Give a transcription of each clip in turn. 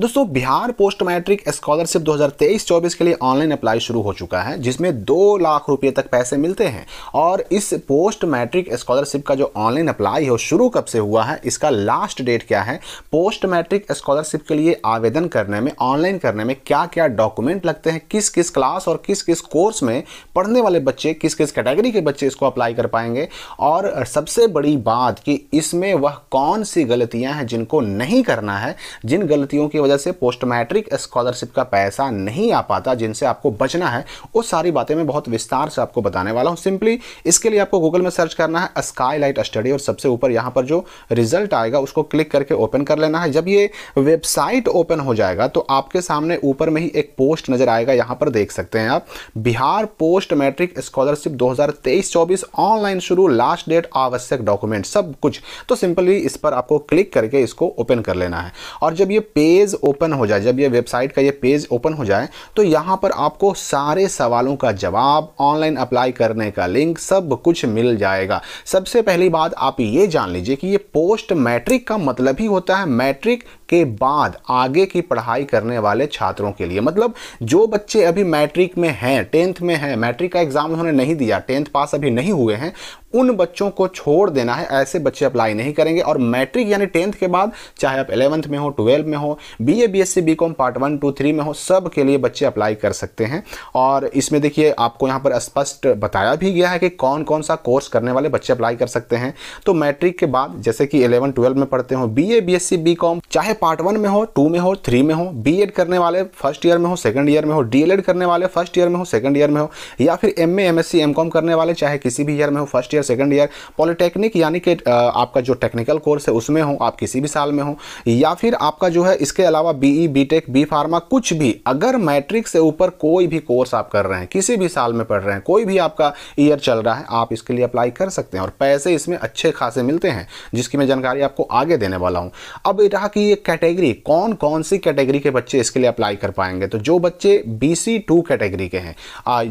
दोस्तों Bihar post matric scholarship 2023-24 के लिए ऑनलाइन अप्लाई शुरू हो चुका है जिसमें दो लाख रुपए तक पैसे मिलते हैं और इस पोस्ट मैट्रिक स्कॉलरशिप का जो ऑनलाइन अप्लाई है शुरू कब से हुआ है इसका लास्ट डेट क्या है पोस्ट मैट्रिक स्कॉलरशिप के लिए आवेदन करने में ऑनलाइन करने में क्या क्या डॉक्यूमेंट लगते हैं किस किस क्लास और किस किस कोर्स में पढ़ने वाले बच्चे किस किस कैटेगरी के बच्चे इसको अप्लाई कर पाएंगे और सबसे बड़ी बात कि इसमें वह कौन सी गलतियां हैं जिनको नहीं करना है जिन गलतियों की वजह वजह से पोस्ट मैट्रिक स्कॉलरशिप का पैसा नहीं आ पाता जिनसे आपको बचना है वो सारी बातें मैं बहुत विस्तार से आपको बताने वाला हूँ सिंपली इसके लिए आपको गूगल में सर्च करना है स्काई लाइट स्टडी और सबसे ऊपर यहाँ पर जो रिजल्ट आएगा उसको क्लिक करके ओपन कर लेना है जब ये वेबसाइट ओपन हो जाएगा तो आपके सामने ऊपर में ही एक पोस्ट नजर आएगा यहाँ पर देख सकते हैं आप Bihar post matric scholarship 2023-24 online शुरू लास्ट डेट आवश्यक डॉक्यूमेंट सब कुछ तो सिंपली इस पर आपको क्लिक करके इसको ओपन कर लेना है और जब ये पेज ओपन हो जाए जब ये वेबसाइट का ये पेज ओपन हो जाए तो यहाँ पर आपको सारे सवालों का जवाब ऑनलाइन अप्लाई करने का लिंक सब कुछ मिल जाएगा सबसे पहली बात आप ये जान लीजिए कि ये पोस्ट मैट्रिक का मतलब ही होता है मैट्रिक के बाद आगे की पढ़ाई करने वाले छात्रों के लिए मतलब जो बच्चे अभी मैट्रिक में हैं टेंथ में हैं मैट्रिक का एग्ज़ाम उन्होंने नहीं दिया टेंथ पास अभी नहीं हुए हैं उन बच्चों को छोड़ देना है ऐसे बच्चे अप्लाई नहीं करेंगे और मैट्रिक यानी टेंथ के बाद चाहे आप एलेवंथ में हो ट्वेल्थ में हो B A B S C B com part one two three में हो सब के लिए बच्चे अप्लाई कर सकते हैं और इसमें देखिए आपको यहाँ पर स्पष्ट बताया भी गया है कि कौन कौन सा कोर्स करने वाले बच्चे अप्लाई कर सकते हैं तो मैट्रिक के बाद जैसे कि इलेवन ट्वेल्व में पढ़ते हो B A B S C B com चाहे पार्ट वन में हो टू में हो थ्री में हो बी करने वाले फर्स्ट ईयर में हो सेकेंड ईयर में हो डी करने वाले फर्स्ट ईयर में हो सेकेंड ईयर में हो या फिर एम ए एम करने वाले चाहे किसी भी ईयर में हो first year second year polytechnic यानी कि आपका जो टेक्निकल कोर्स है उसमें हो आप किसी भी साल में हो या फिर आपका जो है इसके अलावा B E B tech B pharma कुछ भी अगर मैट्रिक से ऊपर कोई भी कोर्स आप कर रहे हैं किसी भी साल में पढ़ रहे हैं कोई भी आपका ईयर चल रहा है आप इसके लिए अप्लाई कर सकते हैं और पैसे इसमें अच्छे खासे मिलते हैं जिसकी मैं जानकारी आपको आगे देने वाला हूँ अब रहा कि ये कैटेगरी कौन कौन सी कैटेगरी के बच्चे इसके लिए अप्लाई कर पाएंगे तो जो बच्चे बी सी टू कैटेगरी के हैं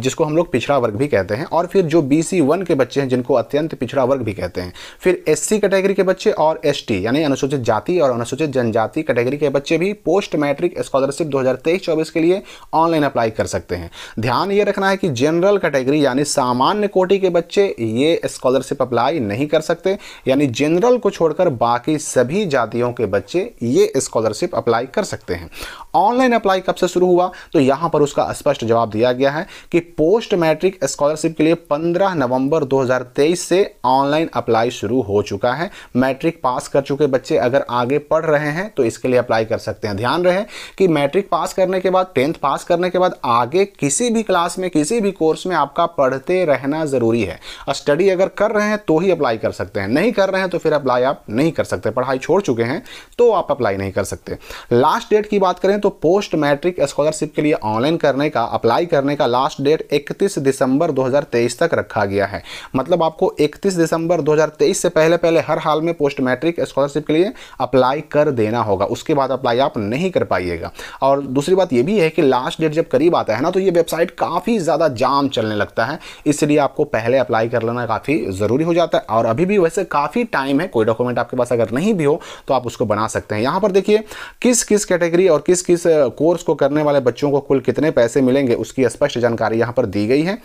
जिसको हम लोग पिछड़ा वर्ग भी कहते हैं और फिर जो बी सी वन के बच्चे हैं जिनको अत्यंत पिछड़ा वर्ग भी कहते हैं फिर एस सी कैटेगरी के बच्चे और एस टी यानी अनुसूचित जाति और अनुसूचित जनजाति कैटेगरी के बच्चे भी पोस्ट मैट्रिक स्कॉलरशिप दो हज़ार तेईस चौबीस के लिए ऑनलाइन अप्लाई कर सकते हैं ध्यान ये रखना है कि जनरल कैटेगरी यानी सामान्य कोटि के बच्चे ये स्कॉलरशिप अप्लाई नहीं कर सकते यानी जनरल को छोड़कर बाकी सभी जातियों के बच्चे ये स्कॉलरशिप अप्लाई कर सकते हैं ऑनलाइन अप्लाई कब से शुरू हुआ तो यहाँ पर उसका स्पष्ट जवाब दिया गया है कि पोस्ट मैट्रिक स्कॉलरशिप के लिए 15 नवंबर 2023 से ऑनलाइन अप्लाई शुरू हो चुका है मैट्रिक पास कर चुके बच्चे अगर आगे पढ़ रहे हैं तो इसके लिए अप्लाई कर सकते हैं ध्यान रहे कि मैट्रिक पास करने के बाद टेंथ पास करने के बाद आगे किसी भी क्लास में किसी भी कोर्स में आपका पढ़ते रहना ज़रूरी है स्टडी अगर कर रहे हैं तो ही अप्लाई कर सकते हैं नहीं कर रहे हैं तो फिर अप्लाई आप नहीं कर सकते पढ़ाई छोड़ चुके हैं तो आप अप्लाई नहीं कर सकते लास्ट डेट की बात करें तो पोस्ट मैट्रिक स्कॉलरशिप के लिए ऑनलाइन करने का अप्लाई करने का लास्ट डेट 31 दिसंबर 2023 तक रखा गया है मतलब आपको 31 दिसंबर 2023 से पहले पहले हर हाल में पोस्ट मैट्रिक स्कॉलरशिप के लिए अप्लाई कर देना होगा उसके बाद अप्लाई आप नहीं कर पाइएगा और दूसरी बात यह भी है कि लास्ट डेट जब करीब आता है ना तो ये वेबसाइट काफ़ी ज़्यादा जाम चलने लगता है इसलिए आपको पहले अप्लाई कर लेना काफ़ी ज़रूरी हो जाता है और अभी भी वैसे काफ़ी टाइम है कोई डॉक्यूमेंट आपके पास अगर नहीं भी हो तो आप उसको बना सकते हैं यहाँ यहाँ पर देखिए किस किस कैटेगरी और किस किस कोर्स को करने वाले बच्चों को कुल कितने पैसे मिलेंगे उसकी स्पष्ट जानकारी यहाँ पर दी गई है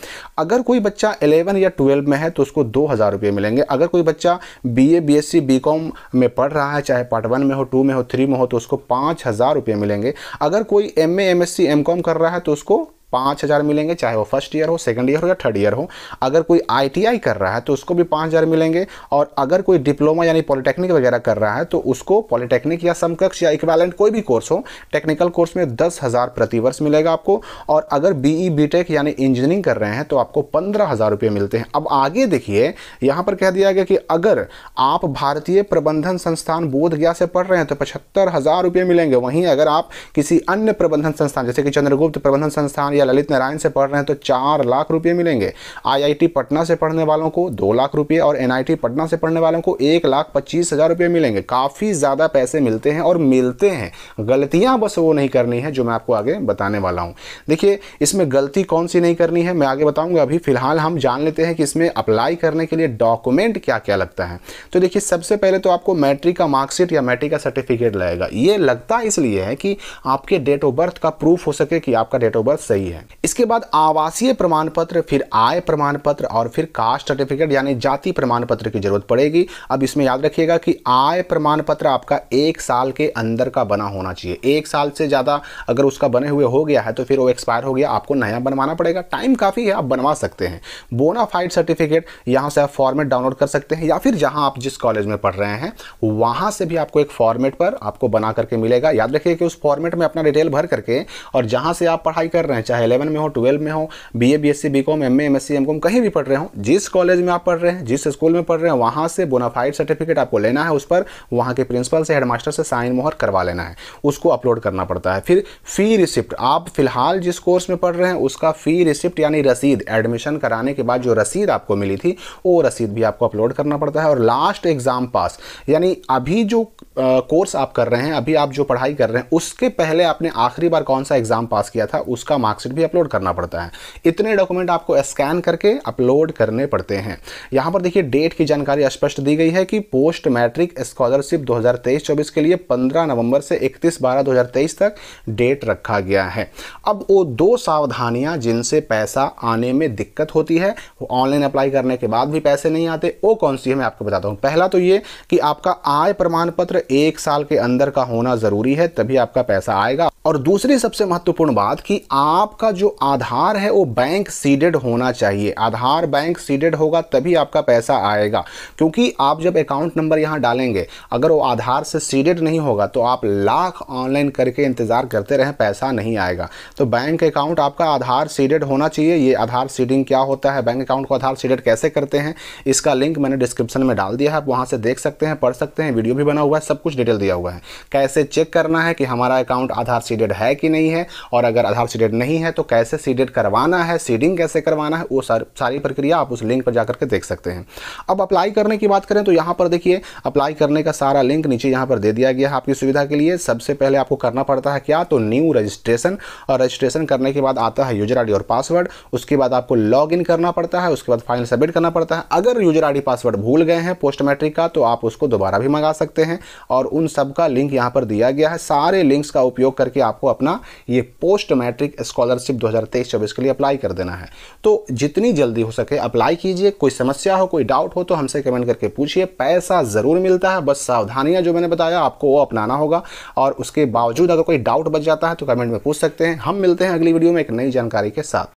अगर कोई बच्चा एलेवन या ट्वेल्व में है तो उसको दो हज़ार रुपये मिलेंगे अगर कोई बच्चा B A B S C B com में पढ़ रहा है चाहे पार्ट वन में हो टू में हो थ्री में हो तो उसको पाँच हज़ार रुपये मिलेंगे अगर कोई M A M S C M com कर रहा है तो उसको पाँच हज़ार मिलेंगे चाहे वो फर्स्ट ईयर हो सेकंड ईयर हो या थर्ड ईयर हो अगर कोई आई कर रहा है तो उसको भी पाँच हज़ार मिलेंगे और अगर कोई डिप्लोमा यानी पॉलिटेक्निक वगैरह कर रहा है तो उसको पॉलिटेक्निक या समकक्ष या इक्वालेंट कोई भी कोर्स हो टेक्निकल कोर्स में दस हज़ार प्रतिवर्ष मिलेगा आपको और अगर बी ई बी टेक यानी इंजीनियरिंग कर रहे हैं तो आपको पंद्रह हज़ार रुपये मिलते हैं अब आगे देखिए यहाँ पर कह दिया गया कि अगर आप भारतीय प्रबंधन संस्थान बोध गया से पढ़ रहे हैं तो पचहत्तर हज़ार रुपये मिलेंगे वहीं अगर आप किसी अन्य प्रबंधन संस्थान जैसे कि चंद्रगुप्त प्रबंधन संस्थान या या ललित नारायण से पढ़ रहे हैं तो चार लाख रुपये मिलेंगे आई पटना से पढ़ने वालों को दो लाख रुपये और एनआईटी पटना से पढ़ने वालों को एक लाख पच्चीस हज़ार रुपये मिलेंगे काफ़ी ज़्यादा पैसे मिलते हैं और मिलते हैं गलतियाँ बस वो नहीं करनी है जो मैं आपको आगे बताने वाला हूँ देखिए इसमें गलती कौन सी नहीं करनी है मैं आगे बताऊँगा अभी फिलहाल हम जान लेते हैं कि इसमें अप्लाई करने के लिए डॉक्यूमेंट क्या क्या लगता है तो देखिए सबसे पहले तो आपको मैट्रिक का मार्कशीट या मैट्रिक का सर्टिफिकेट लगेगा ये लगता इसलिए है कि आपके डेट ऑफ बर्थ का प्रूफ हो सके कि आपका डेट ऑफ बर्थ सही है हैं इसके बाद आवासीय प्रमाण पत्र फिर आय प्रमाण पत्र और फिर कास्ट सर्टिफिकेट यानी जाति प्रमाण पत्र की जरूरत पड़ेगी अब इसमें याद रखिएगा कि आय प्रमाण पत्र आपका एक साल के अंदर का बना होना चाहिए एक साल से ज़्यादा अगर उसका बने हुए हो गया है तो फिर वो एक्सपायर हो गया आपको नया बनवाना पड़ेगा टाइम काफ़ी है आप बनवा सकते हैं बोनाफाइड सर्टिफिकेट यहाँ से आप फॉर्मेट डाउनलोड कर सकते हैं या फिर जहाँ आप जिस कॉलेज में पढ़ रहे हैं वहाँ से भी आपको एक फॉर्मेट पर आपको बना करके मिलेगा याद रखिए कि उस फॉर्मेट में अपना डिटेल भर करके और जहाँ से आप पढ़ाई कर रहे हैं चाहे इलेवन में हो ट्वेल्व में हो B A B S C B com M A M S C M com कहीं भी पढ़ रहे हो जिस कॉलेज में आप पढ़ रहे हैं जिस स्कूल में पढ़ रहे हैं वहाँ से बोनाफाइड सर्टिफिकेट आपको लेना है उस पर वहाँ के प्रिंसिपल से हेडमास्टर से साइन मोहर करवा लेना है उसको अपलोड करना पड़ता है फिर फ़ी रिसिप्ट आप फिलहाल जिस कोर्स में पढ़ रहे हैं उसका फ़ी रिसिप्ट यानी रसीद एडमिशन कराने के बाद जो रसीद आपको मिली थी वो रसीद भी आपको अपलोड करना पड़ता है और लास्ट एग्ज़ाम पास यानी अभी जो कोर्स आप कर रहे हैं अभी आप जो पढ़ाई कर रहे हैं उसके पहले आपने आखिरी बार कौन सा एग्ज़ाम पास किया था उसका मार्क्स मार्कशीट भी अपलोड करना पड़ता है इतने डॉक्यूमेंट आपको स्कैन करके अपलोड करने पड़ते हैं यहाँ पर देखिए डेट की जानकारी स्पष्ट दी गई है कि पोस्ट मैट्रिक स्कॉलरशिप 2023-24 के लिए 15 नवंबर से 31 बारह 2023 तक डेट रखा गया है अब वो दो सावधानियाँ जिनसे पैसा आने में दिक्कत होती है ऑनलाइन अप्लाई करने के बाद भी पैसे नहीं आते वो कौन सी है मैं आपको बताता हूँ पहला तो ये कि आपका आय प्रमाण पत्र एक साल के अंदर का होना ज़रूरी है तभी आपका पैसा आएगा और दूसरी सबसे महत्वपूर्ण बात कि आप आपका जो आधार है वो बैंक सीडेड होना चाहिए आधार बैंक सीडेड होगा तभी आपका पैसा आएगा क्योंकि आप जब अकाउंट नंबर यहाँ डालेंगे अगर वो आधार से सीडेड नहीं होगा तो आप लाख ऑनलाइन करके इंतज़ार करते रहें पैसा नहीं आएगा तो बैंक अकाउंट आपका आधार सीडेड होना चाहिए ये आधार सीडिंग क्या होता है बैंक अकाउंट को आधार सीडेड कैसे करते हैं इसका लिंक मैंने डिस्क्रिप्शन में डाल दिया है आप वहाँ से देख सकते हैं पढ़ सकते हैं वीडियो भी बना हुआ है सब कुछ डिटेल दिया हुआ है कैसे चेक करना है कि हमारा अकाउंट आधार सीडेड है कि नहीं है और अगर आधार सीडेड नहीं है है तो कैसे सीडेड करवाना है सीडिंग कैसे करवाना है वो सार, सारी प्रक्रिया आप उस लिंक पर जाकर के देख सकते हैं अब अप्लाई करने की बात करें तो यहाँ पर देखिए अप्लाई करने का सारा लिंक नीचे यहाँ पर दे दिया गया है आपकी सुविधा के लिए सबसे पहले आपको करना पड़ता है क्या तो न्यू रजिस्ट्रेशन और रजिस्ट्रेशन करने के बाद आता है यूजर आई और पासवर्ड उसके बाद आपको लॉग इन करना पड़ता है उसके बाद फाइल सबमिट करना पड़ता है अगर यूजर आई पासवर्ड भूल गए हैं पोस्ट मैट्रिक का तो आप उसको दोबारा भी मंगा सकते हैं और उन सबका लिंक यहाँ पर दिया गया है सारे लिंक्स का उपयोग करके आपको अपना ये पोस्ट मैट्रिक स्कॉलर स्कॉलरशिप 2023-24 के लिए अप्लाई कर देना है तो जितनी जल्दी हो सके अप्लाई कीजिए कोई समस्या हो कोई डाउट हो तो हमसे कमेंट करके पूछिए पैसा ज़रूर मिलता है बस सावधानियाँ जो मैंने बताया आपको वो अपनाना होगा और उसके बावजूद अगर कोई डाउट बच जाता है तो कमेंट में पूछ सकते हैं हम मिलते हैं अगली वीडियो में एक नई जानकारी के साथ